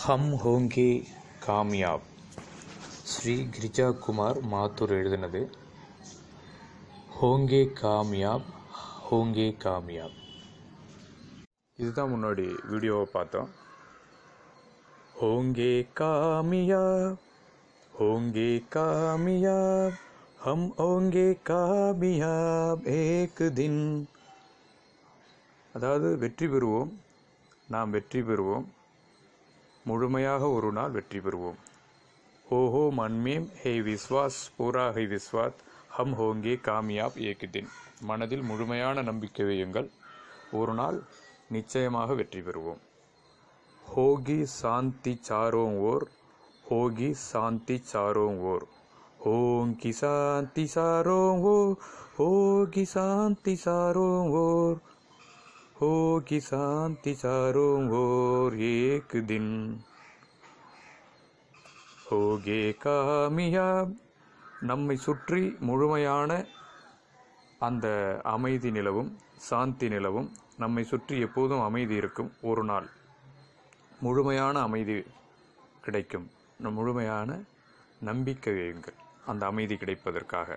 ஹம் ஹோங்கே காமியாப் ஸ்ரீ கிரிஜா குமார் மாத்தூர் எழுதினது ஹோங்கே காமியாப் ஹோங்கே காமியாப் இதுதான் முன்னாடி வீடியோவை பார்த்தோம் ஹோங்கே காமியா ஹோங்கே காமியா ஹம் ஹோங்கே காமியா ஏக் தின் அதாவது வெற்றி பெறுவோம் நாம் வெற்றி பெறுவோம் முழுமையாக ஒரு நாள் வெற்றி பெறுவோம் ஓஹோ மன்மேம் ஹே விஸ்வாஸ் பூரா ஹை விஸ்வாத் ஹம் ஹோங்கே காமியாப் ஏகிதின் மனதில் முழுமையான நம்பிக்கை வையுங்கள் ஒரு நாள் நிச்சயமாக வெற்றி பெறுவோம் ஹோகி சாந்தி சாரோங் ஓர் ஹோகி சாந்தி சாரோங் ஓர் ஓம் கி சாந்தி சாரோங் ஓர் ஹோகி சாந்தி சாரோங் ஓர் हो की शांति चारों ओर एक दिन होगे காமியாப் நம்மை சுற்றி முழுமையான அந்த அமைதி நிலவும் சாந்தி நிலவும் நம்மை சுற்றி எப்போதும் அமைதி இருக்கும் ஒரு நாள் முழுமையான அமைதி கிடைக்கும் முழுமையான நம்பிக்கை வையுங்கள் அந்த அமைதி கிடைப்பதற்காக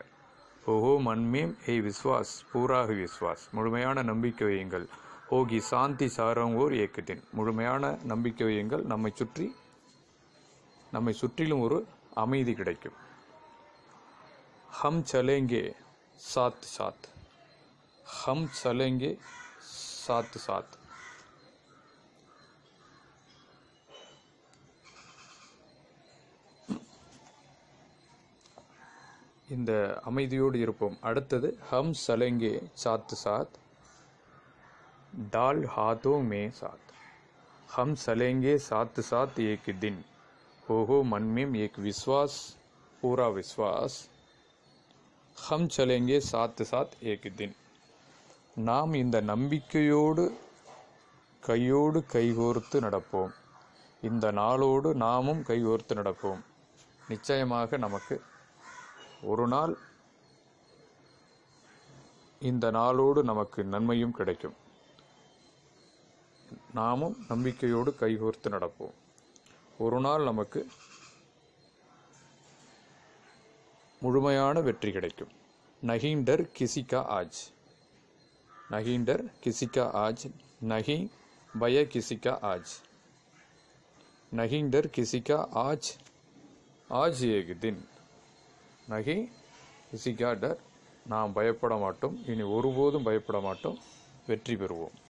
ஓஹோ மன்மேம் ஹே விஸ்வாஸ் பூராக விஸ்வாஸ் முழுமையான நம்பிக்கை வையுங்கள் ஓகி சாந்தி சாரங்கோர் இயக்கத்தின் முழுமையான நம்பிக்கை வையுங்கள் நம்மை சுற்றி நம்மை சுற்றிலும் ஒரு அமைதி கிடைக்கும் ஹம் சலேங்கே சாத் சாத் ஹம் சலேங்கே சாத் சாத் இந்த அமைதியோடு இருப்போம் அடுத்தது ஹம் சலங்கே சாத்து சாத் डाल हाथों में साथ हम सलेंगे साथ साथ एक दिन हो हो मन में एक विश्वास पूरा विश्वास हम चलेंगे साथ साथ एक दिन நாம் இந்த நம்பிக்கையோடு கையோடு கைகோர்த்து நடப்போம் இந்த நாளோடு நாமும் கைகோர்த்து நடப்போம் நிச்சயமாக நமக்கு ஒரு நாள் இந்த நாளோடு நமக்கு நன்மையும் கிடைக்கும் நாமும் நம்பிக்கையோடு கைகோர்த்து நடப்போம் ஒரு நாள் நமக்கு முழுமையான வெற்றி கிடைக்கும் நகீண்டர் கிசிகா ஆஜ் நகீண்டர் கிசிகா ஆஜ் நகி பய கிசிகா ஆஜ் नहींडर கிசிகா ஆஜ் ஆஜ் ஏகுதின் நகி கிசிகா டர் நாம் பயப்பட மாட்டோம் இனி ஒருபோதும் பயப்பட மாட்டோம் வெற்றி பெறுவோம்